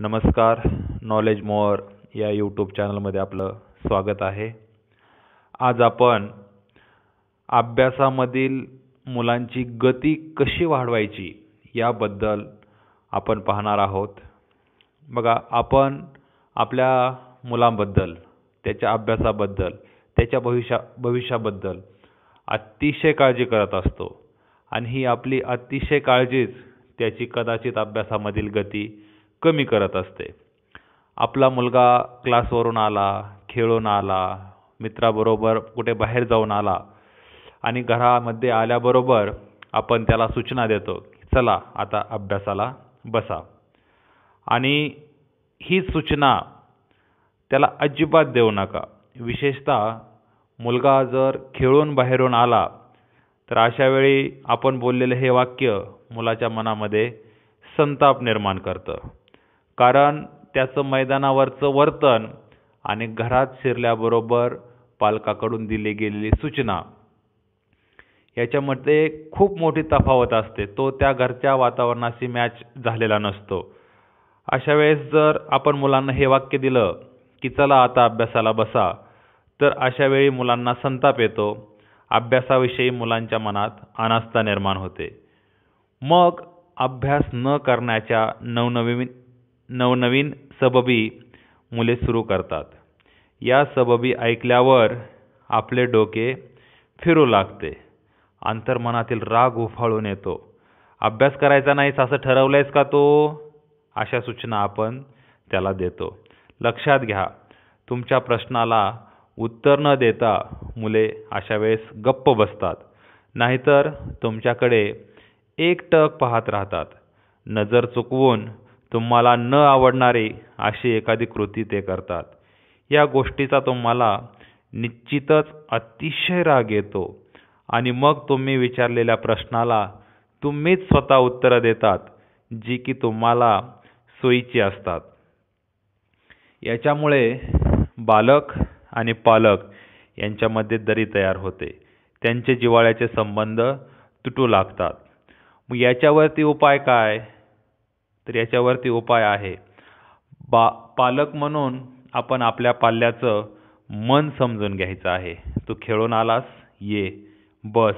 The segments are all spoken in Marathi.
नमस्कार नॉलेज मोअर या यूट्यूब चॅनलमध्ये आपलं स्वागत आहे आज आपण अभ्यासामधील मुलांची गती कशी वाढवायची याबद्दल आपण पाहणार आहोत बघा आपण आपल्या मुलांबद्दल त्याच्या अभ्यासाबद्दल त्याच्या भविष्या भविष्याबद्दल अतिशय काळजी करत असतो आणि ही आपली अतिशय काळजीच त्याची कदाचित अभ्यासामधील गती कमी करत असते आपला मुलगा क्लासवरून आला खेळून आला मित्राबरोबर कुठे बाहेर जाऊन आला आणि घरामध्ये आल्याबरोबर आपण त्याला सूचना देतो चला आता अभ्यासाला बसा आणि ही सूचना त्याला अजिबात देऊ नका विशेषतः मुलगा जर खेळून बाहेरून आला तर अशावेळी आपण बोललेलं हे वाक्य मुलाच्या मनामध्ये संताप निर्माण करतं कारण त्याचं मैदानावरचं वर्तन आणि घरात शिरल्याबरोबर पालकाकडून दिली गेलेली सूचना याच्यामध्ये खूप मोठी तफावत असते तो त्या घरच्या वातावरणाशी मॅच झालेला नसतो अशा वेळेस जर आपण मुलांना हे वाक्य दिलं की चला आता अभ्यासाला बसा तर अशा वेळी मुलांना संताप येतो अभ्यासाविषयी मुलांच्या मनात अनास्था निर्माण होते मग अभ्यास न करण्याच्या नवनवीन नवनवीन सबबी मुले सुरू करतात या सबबी ऐकल्यावर आपले डोके फिरू लागते अंतर्मनातील राग उफाळून येतो अभ्यास करायचा नाहीस असं ठरवलं आहेस का तो अशा सूचना आपण त्याला देतो लक्षात घ्या तुमच्या प्रश्नाला उत्तर न देता मुले अशा वेळेस गप्प बसतात नाहीतर तुमच्याकडे एकटक पाहत राहतात नजर चुकवून तुम्हाला न आवडणारे अशी एखादी कृती ते करतात या गोष्टीचा तुम्हाला निश्चितच अतिशय राग येतो आणि मग तुम्ही विचारलेल्या प्रश्नाला तुम्हीच स्वतः उत्तरं देतात जी की तुम्हाला सोयीची असतात याच्यामुळे बालक आणि पालक यांच्यामध्ये दरी तयार होते त्यांचे जिवाळ्याचे संबंध तुटू लागतात मग याच्यावरती उपाय काय तर याच्यावरती उपाय आहे बा पालक म्हणून आपण आपल्या पाल्याचं मन समजून घ्यायचं आहे तू खेळून आलास ये बस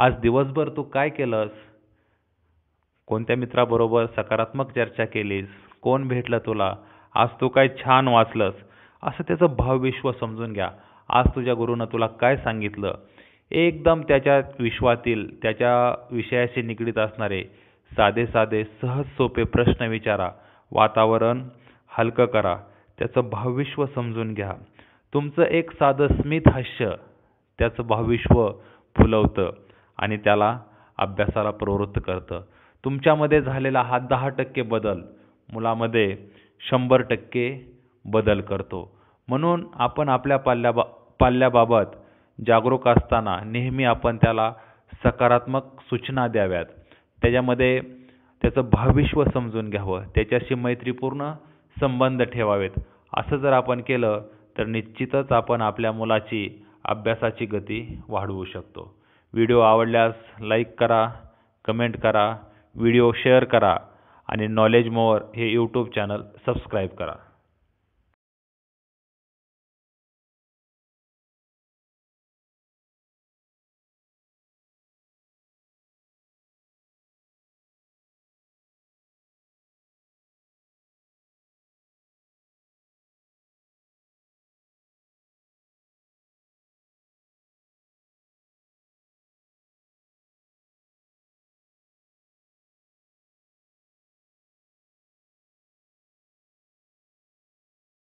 आज दिवसभर तू काय केलंस कोणत्या मित्राबरोबर सकारात्मक चर्चा केलीस कोण भेटलं तुला आज तू काय छान वाचलंस असं त्याचं भावविश्व समजून घ्या आज तुझ्या गुरुनं तुला काय सांगितलं एकदम त्याच्या विश्वातील त्याच्या विषयाशी निगडीत असणारे साधे साधे सहज सोपे प्रश्न विचारा वातावरण हलकं करा त्याचं भावविश्व समजून घ्या तुमचं एक साधं स्मित हास्य त्याचं भावविश्व फुलवतं आणि त्याला अभ्यासाला प्रवृत्त करतं तुमच्यामध्ये झालेला हा दहा टक्के बदल मुलामध्ये शंभर टक्के बदल करतो म्हणून आपण आपल्या पाल्याबा पाल्याबाबत जागरूक असताना नेहमी आपण त्याला सकारात्मक सूचना द्याव्यात त्याच्यामध्ये त्याचं भाविश्व समजून घ्यावं त्याच्याशी मैत्रीपूर्ण संबंध ठेवावेत असं जर आपण केलं तर निश्चितच आपण आपल्या मुलाची अभ्यासाची गती वाढवू शकतो व्हिडिओ आवडल्यास लाईक करा कमेंट करा व्हिडिओ शेअर करा आणि नॉलेज मोअर हे यूट्यूब चॅनल सबस्क्राईब करा